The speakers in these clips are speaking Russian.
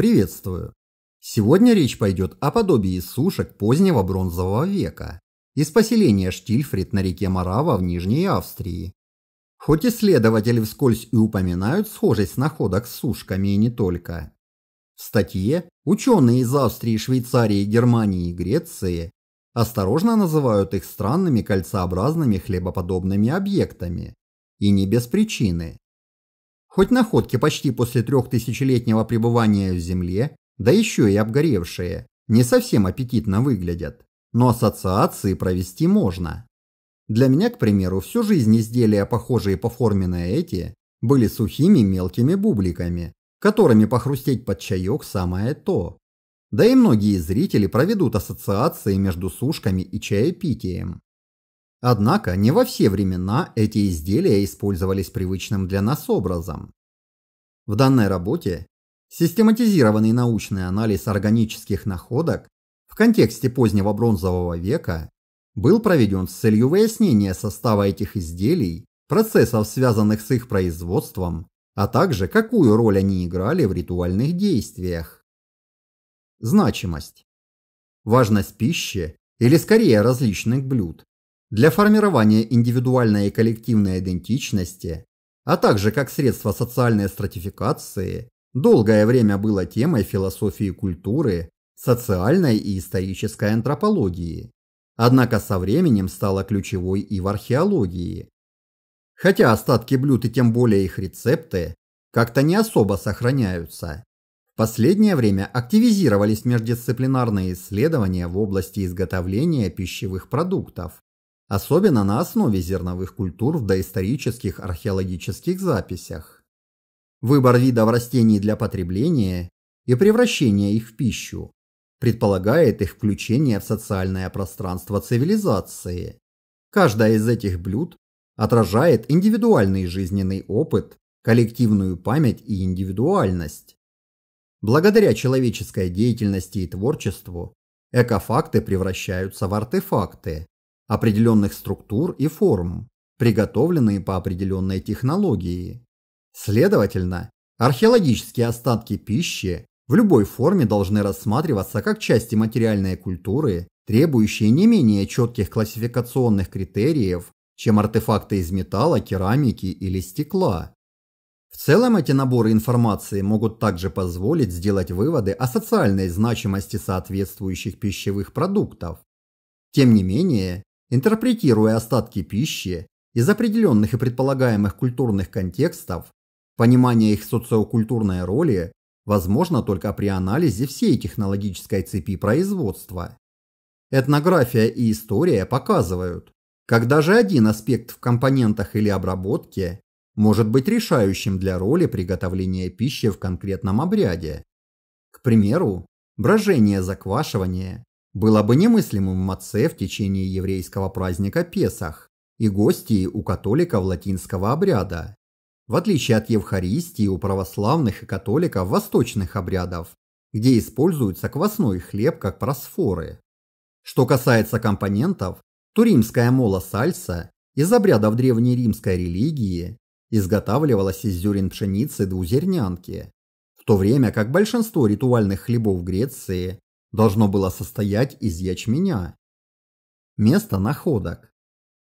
Приветствую. Сегодня речь пойдет о подобии сушек позднего бронзового века из поселения Штильфрид на реке Марава в Нижней Австрии. Хоть исследователи вскользь и упоминают схожесть находок с сушками и не только. В статье ученые из Австрии, Швейцарии, Германии и Греции осторожно называют их странными кольцеобразными хлебоподобными объектами. И не без причины. Хоть находки почти после трехтысячелетнего пребывания в земле, да еще и обгоревшие, не совсем аппетитно выглядят, но ассоциации провести можно. Для меня, к примеру, всю жизнь изделия, похожие по форме на эти, были сухими мелкими бубликами, которыми похрустеть под чаек самое то. Да и многие зрители проведут ассоциации между сушками и чаепитием. Однако не во все времена эти изделия использовались привычным для нас образом. В данной работе систематизированный научный анализ органических находок в контексте позднего бронзового века был проведен с целью выяснения состава этих изделий, процессов, связанных с их производством, а также какую роль они играли в ритуальных действиях. Значимость. Важность пищи, или скорее различных блюд, для формирования индивидуальной и коллективной идентичности, а также как средство социальной стратификации, долгое время было темой философии культуры, социальной и исторической антропологии. Однако со временем стало ключевой и в археологии. Хотя остатки блюд и тем более их рецепты как-то не особо сохраняются. В последнее время активизировались междисциплинарные исследования в области изготовления пищевых продуктов особенно на основе зерновых культур в доисторических археологических записях. Выбор видов растений для потребления и превращение их в пищу предполагает их включение в социальное пространство цивилизации. Каждое из этих блюд отражает индивидуальный жизненный опыт, коллективную память и индивидуальность. Благодаря человеческой деятельности и творчеству экофакты превращаются в артефакты, определенных структур и форм, приготовленные по определенной технологии. Следовательно, археологические остатки пищи в любой форме должны рассматриваться как части материальной культуры, требующие не менее четких классификационных критериев, чем артефакты из металла, керамики или стекла. В целом эти наборы информации могут также позволить сделать выводы о социальной значимости соответствующих пищевых продуктов. Тем не менее, интерпретируя остатки пищи из определенных и предполагаемых культурных контекстов, понимание их социокультурной роли возможно только при анализе всей технологической цепи производства. Этнография и история показывают, как даже один аспект в компонентах или обработке может быть решающим для роли приготовления пищи в конкретном обряде. К примеру, брожение заквашивание было бы немыслимым в отце в течение еврейского праздника Песах и гостей у католиков латинского обряда. В отличие от Евхаристии у православных и католиков восточных обрядов, где используется квасной хлеб как просфоры. Что касается компонентов, то римская мола сальса из обрядов древнеримской религии изготавливалась из зерен пшеницы двузернянки, в то время как большинство ритуальных хлебов Греции должно было состоять из ячменя. Место находок.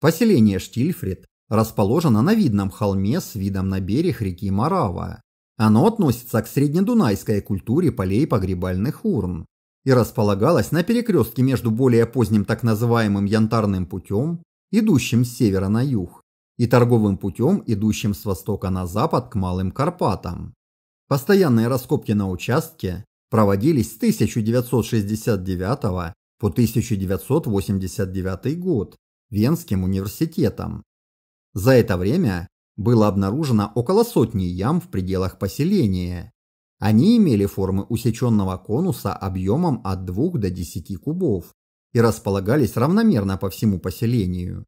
Поселение Штильфрид расположено на видном холме с видом на берег реки Марава. Оно относится к среднедунайской культуре полей погребальных урн и располагалось на перекрестке между более поздним так называемым Янтарным путем, идущим с севера на юг, и торговым путем, идущим с востока на запад к Малым Карпатам. Постоянные раскопки на участке проводились с 1969 по 1989 год Венским университетом. За это время было обнаружено около сотни ям в пределах поселения. Они имели формы усеченного конуса объемом от 2 до 10 кубов и располагались равномерно по всему поселению.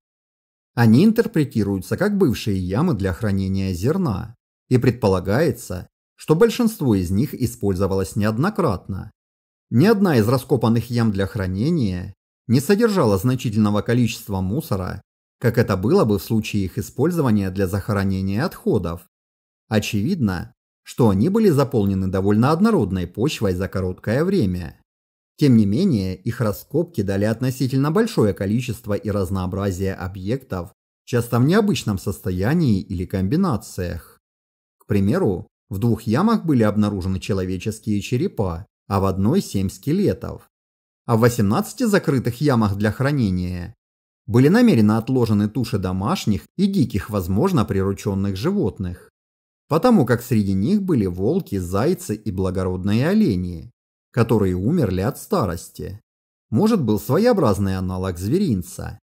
Они интерпретируются как бывшие ямы для хранения зерна, и предполагается, что большинство из них использовалось неоднократно. Ни одна из раскопанных ям для хранения не содержала значительного количества мусора, как это было бы в случае их использования для захоронения отходов. Очевидно, что они были заполнены довольно однородной почвой за короткое время. Тем не менее, их раскопки дали относительно большое количество и разнообразие объектов, часто в необычном состоянии или комбинациях. К примеру, в двух ямах были обнаружены человеческие черепа, а в одной семь скелетов. А в 18 закрытых ямах для хранения были намеренно отложены туши домашних и диких, возможно, прирученных животных. Потому как среди них были волки, зайцы и благородные олени, которые умерли от старости. Может, был своеобразный аналог зверинца.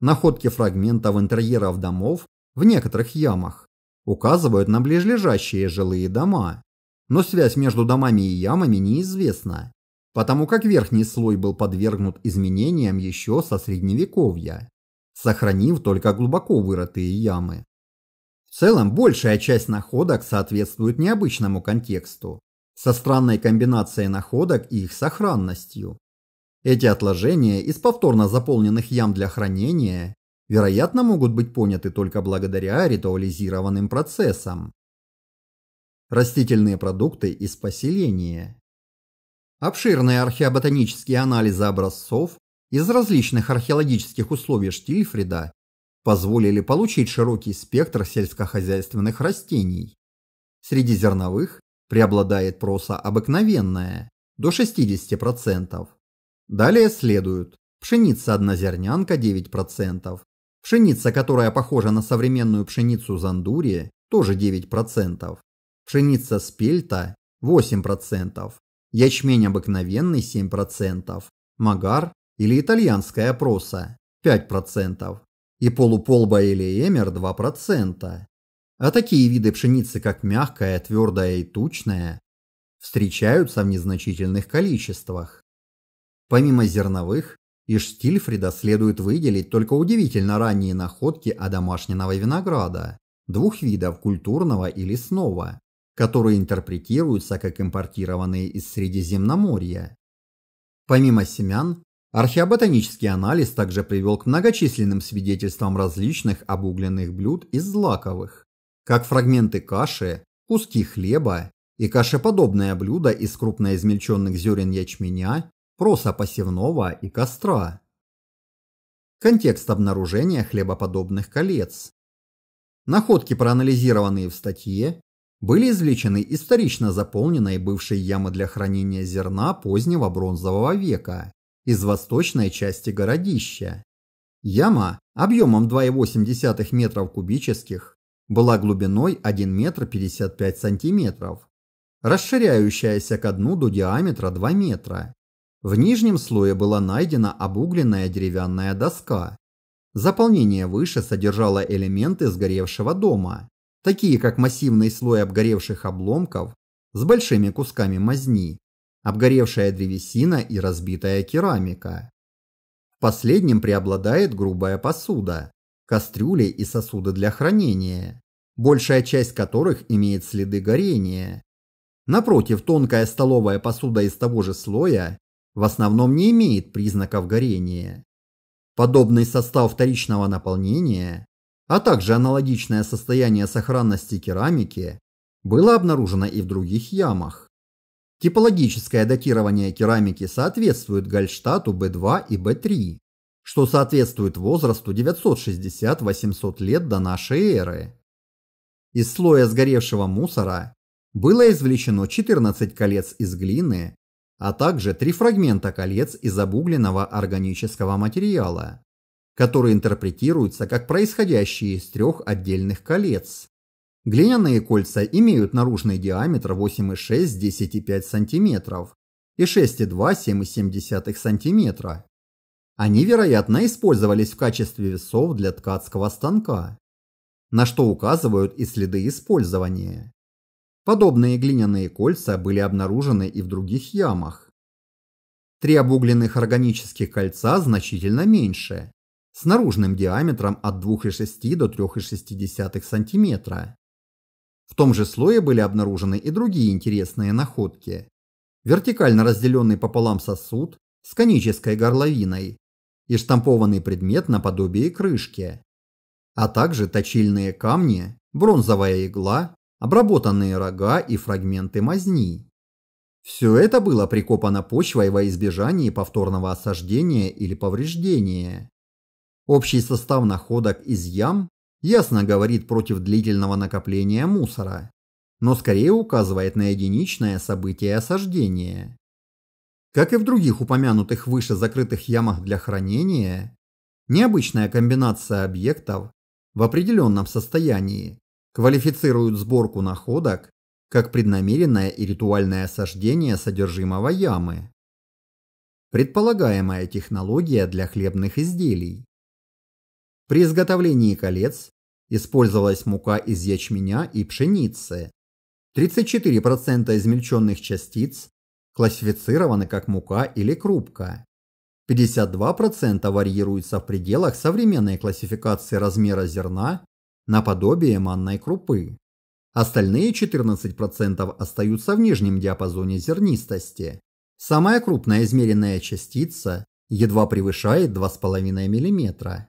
Находки фрагментов интерьеров домов в некоторых ямах Указывают на ближлежащие жилые дома. Но связь между домами и ямами неизвестна, потому как верхний слой был подвергнут изменениям еще со средневековья, сохранив только глубоко вырытые ямы. В целом, большая часть находок соответствует необычному контексту, со странной комбинацией находок и их сохранностью. Эти отложения из повторно заполненных ям для хранения вероятно, могут быть поняты только благодаря ритуализированным процессам. Растительные продукты из поселения. Обширные археоботанические анализы образцов из различных археологических условий Штильфрида позволили получить широкий спектр сельскохозяйственных растений. Среди зерновых преобладает проса обыкновенная, до 60%. Далее следуют пшеница однозернянка 9%, Пшеница, которая похожа на современную пшеницу Зандурии, тоже 9%. Пшеница спельта 8%. Ячмень обыкновенный 7%. Магар или итальянская проса 5%. И полуполба или эмер 2%. А такие виды пшеницы, как мягкая, твердая и тучная, встречаются в незначительных количествах. Помимо зерновых, из Штильфрида следует выделить только удивительно ранние находки одомашненного винограда, двух видов культурного и лесного, которые интерпретируются как импортированные из Средиземноморья. Помимо семян, археоботанический анализ также привел к многочисленным свидетельствам различных обугленных блюд из злаковых, как фрагменты каши, куски хлеба и кашеподобное блюдо из крупноизмельченных зерен ячменя проса посевного и костра. Контекст обнаружения хлебоподобных колец. Находки, проанализированные в статье, были извлечены из вторично заполненной бывшей ямы для хранения зерна позднего бронзового века из восточной части городища. Яма объемом 2,8 метров кубических была глубиной 1 метр 55 сантиметров, расширяющаяся ко дну до диаметра 2 метра в нижнем слое была найдена обугленная деревянная доска. Заполнение выше содержало элементы сгоревшего дома, такие как массивный слой обгоревших обломков с большими кусками мазни, обгоревшая древесина и разбитая керамика. В последнем преобладает грубая посуда, кастрюли и сосуды для хранения, большая часть которых имеет следы горения. Напротив, тонкая столовая посуда из того же слоя в основном не имеет признаков горения. Подобный состав вторичного наполнения, а также аналогичное состояние сохранности керамики было обнаружено и в других ямах. Типологическое датирование керамики соответствует Гальштату B2 и B3, что соответствует возрасту 960-800 лет до нашей эры. Из слоя сгоревшего мусора было извлечено 14 колец из глины, а также три фрагмента колец из обугленного органического материала, которые интерпретируются как происходящие из трех отдельных колец. Глиняные кольца имеют наружный диаметр 8,6-10,5 см и 6,2-7,7 см. Они, вероятно, использовались в качестве весов для ткацкого станка, на что указывают и следы использования. Подобные глиняные кольца были обнаружены и в других ямах. Три обугленных органических кольца значительно меньше, с наружным диаметром от 2,6 до 3,6 см. В том же слое были обнаружены и другие интересные находки. Вертикально разделенный пополам сосуд с конической горловиной и штампованный предмет наподобие крышки, а также точильные камни, бронзовая игла обработанные рога и фрагменты мазни. Все это было прикопано почвой во избежание повторного осаждения или повреждения. Общий состав находок из ям ясно говорит против длительного накопления мусора, но скорее указывает на единичное событие осаждения. Как и в других упомянутых выше закрытых ямах для хранения, необычная комбинация объектов в определенном состоянии квалифицируют сборку находок как преднамеренное и ритуальное осаждение содержимого ямы. Предполагаемая технология для хлебных изделий. При изготовлении колец использовалась мука из ячменя и пшеницы. 34% измельченных частиц классифицированы как мука или крупка. 52% варьируется в пределах современной классификации размера зерна наподобие манной крупы. Остальные 14% остаются в нижнем диапазоне зернистости. Самая крупная измеренная частица едва превышает 2,5 мм.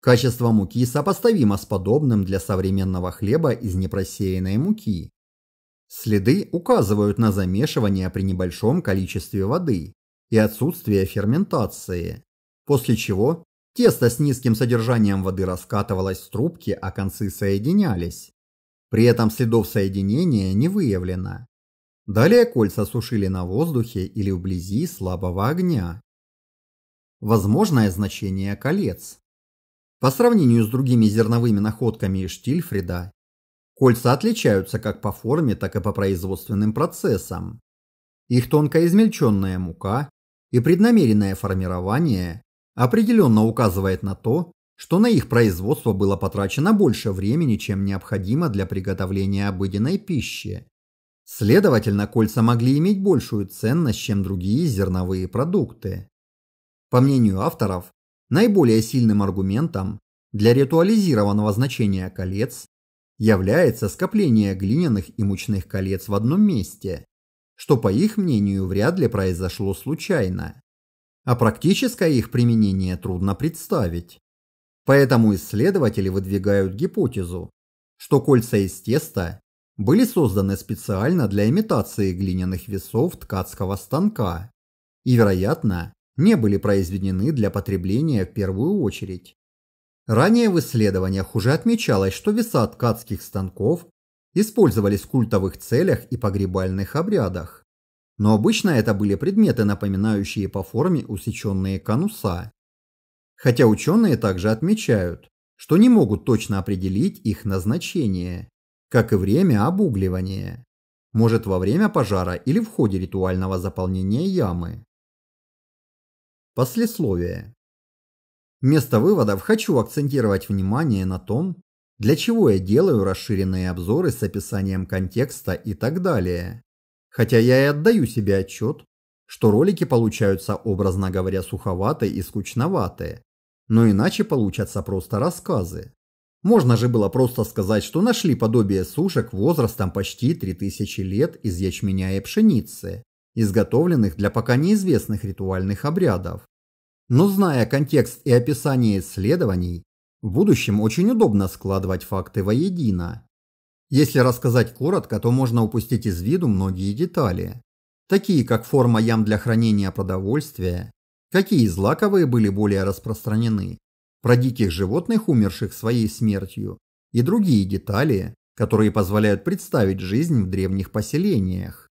Качество муки сопоставимо с подобным для современного хлеба из непросеянной муки. Следы указывают на замешивание при небольшом количестве воды и отсутствие ферментации, после чего Тесто с низким содержанием воды раскатывалось в трубке, а концы соединялись. При этом следов соединения не выявлено. Далее кольца сушили на воздухе или вблизи слабого огня. Возможное значение колец. По сравнению с другими зерновыми находками Штильфрида, кольца отличаются как по форме, так и по производственным процессам. Их тонко измельченная мука и преднамеренное формирование определенно указывает на то, что на их производство было потрачено больше времени, чем необходимо для приготовления обыденной пищи. Следовательно, кольца могли иметь большую ценность, чем другие зерновые продукты. По мнению авторов, наиболее сильным аргументом для ритуализированного значения колец является скопление глиняных и мучных колец в одном месте, что, по их мнению, вряд ли произошло случайно а практическое их применение трудно представить. Поэтому исследователи выдвигают гипотезу, что кольца из теста были созданы специально для имитации глиняных весов ткацкого станка и, вероятно, не были произведены для потребления в первую очередь. Ранее в исследованиях уже отмечалось, что веса ткацких станков использовались в культовых целях и погребальных обрядах но обычно это были предметы, напоминающие по форме усеченные конуса. Хотя ученые также отмечают, что не могут точно определить их назначение, как и время обугливания. Может во время пожара или в ходе ритуального заполнения ямы. Послесловие. Вместо выводов хочу акцентировать внимание на том, для чего я делаю расширенные обзоры с описанием контекста и так далее. Хотя я и отдаю себе отчет, что ролики получаются, образно говоря, суховатые и скучноватые. Но иначе получатся просто рассказы. Можно же было просто сказать, что нашли подобие сушек возрастом почти 3000 лет из ячменя и пшеницы, изготовленных для пока неизвестных ритуальных обрядов. Но зная контекст и описание исследований, в будущем очень удобно складывать факты воедино. Если рассказать коротко, то можно упустить из виду многие детали, такие как форма ям для хранения продовольствия, какие злаковые были более распространены, про диких животных, умерших своей смертью, и другие детали, которые позволяют представить жизнь в древних поселениях.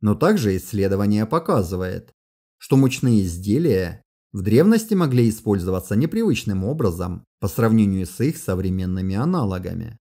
Но также исследование показывает, что мучные изделия в древности могли использоваться непривычным образом по сравнению с их современными аналогами.